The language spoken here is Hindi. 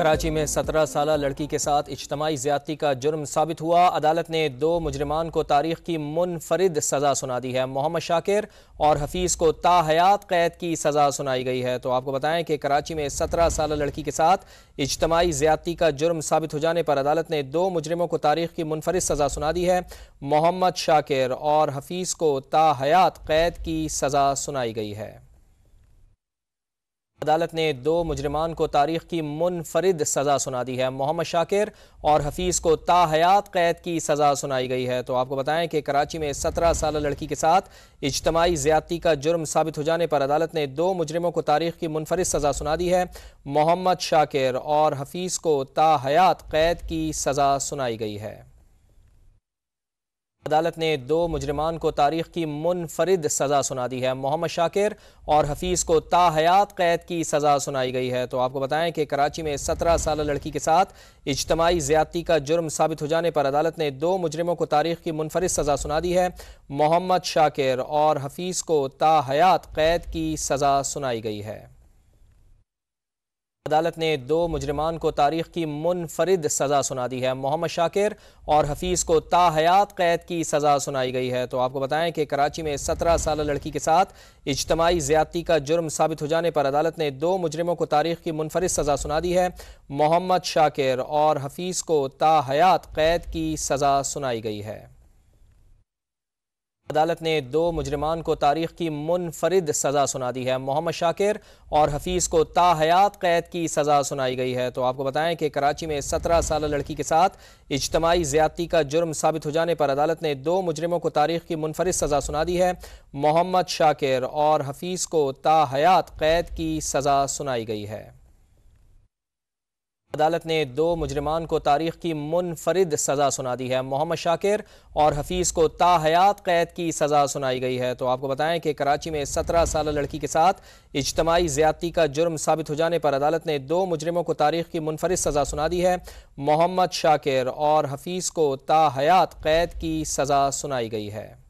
कराची में सत्रह साल लड़की के साथ इज्तमाही ज्यादती का जुर्म साबित हुआ अदालत ने दो मुजरमान को तारीख की मुनफरद सजा सुना दी है मोहम्मद शाकिर और हफीज को ताहयात कैद की सजा सुनाई गई है तो आपको बताएं कि कराची में सत्रह साल लड़की के साथ इज्तमाही ज्यादती का जुर्म साबित हो जाने पर अदालत ने दो मुजरमों को तारीख की मुनफरद सजा सुना दी है मोहम्मद शाकिर और हफीज को ताहयात कैद की सजा सुनाई गई है अदालत ने दो मुजरमान को तारीख की मुनफरद सज़ा सुना दी है मोहम्मद शाकिर और हफीज़ को ताहयात कैद की सज़ा सुनाई गई है तो आपको बताएं कि कराची में सत्रह साल लड़की के साथ इजतमाही ज्यादती का जुर्म साबित हो जाने पर अदालत ने दो मुजरमों को तारीख की मुनफरद सज़ा सुना दी है मोहम्मद शाकिर और हफीज़ को ताहयात कैद की सज़ा सुनाई गई है अदालत ने दो मुजरमान को तारीख की मुनफरद सज़ा सुना दी है मोहम्मद शाकिर और हफीज़ को ताहयात कैद की सज़ा सुनाई गई है तो आपको बताएं कि कराची में सत्रह साल लड़की के साथ इजतमाही ज़्यादती का जुर्म साबित हो जाने पर अदालत ने दो मुजरमों को तारीख की मुनफरद सज़ा सुना दी है मोहम्मद शाकिर और हफीज़ को ताहयात कैद की सज़ा सुनाई गई है अदालत ने दो मुजरमान को तारीख की मुनफरद सज़ा सुना दी है मोहम्मद शाकिर और हफीज़ को ताहयात कैद की सज़ा सुनाई गई है तो आपको बताएं कि कराची में सत्रह साल लड़की के साथ इजतमाही ज़्यादती का जुर्म साबित हो जाने पर अदालत ने दो मुजरमों को तारीख की मुनफरद सज़ा सुना दी है मोहम्मद शाकिर और हफीज़ को ताहयात कैद की सज़ा सुनाई गई है अदालत ने दो मुजरमान को तारीख की मुनफरद सज़ा सुना दी है मोहम्मद शाकिर और हफीज़ को ताहयात कैद की सज़ा सुनाई गई है तो आपको बताएं कि कराची में सत्रह साल लड़की के साथ इजतमाही ज्यादती का जुर्म साबित हो जाने पर अदालत ने दो मुजरमों को तारीख की मुनफरद सज़ा सुना दी है मोहम्मद शाकिर और हफीज़ को ताहयात कैद की सज़ा सुनाई गई है अदालत ने दो मुजरमान को तारीख की मुनफरद सज़ा सुना दी है मोहम्मद शाकिर और हफीज़ को ताहयात कैद की सज़ा सुनाई गई है तो आपको बताएं कि कराची में सत्रह साल लड़की के साथ इजतमाही ज़्यादती का जुर्म साबित हो जाने पर अदालत ने दो मुजरमों को तारीख की मुनफरद सज़ा सुना दी है मोहम्मद शाकिर और हफीज़ को ताहयात कैद की सज़ा सुनाई गई है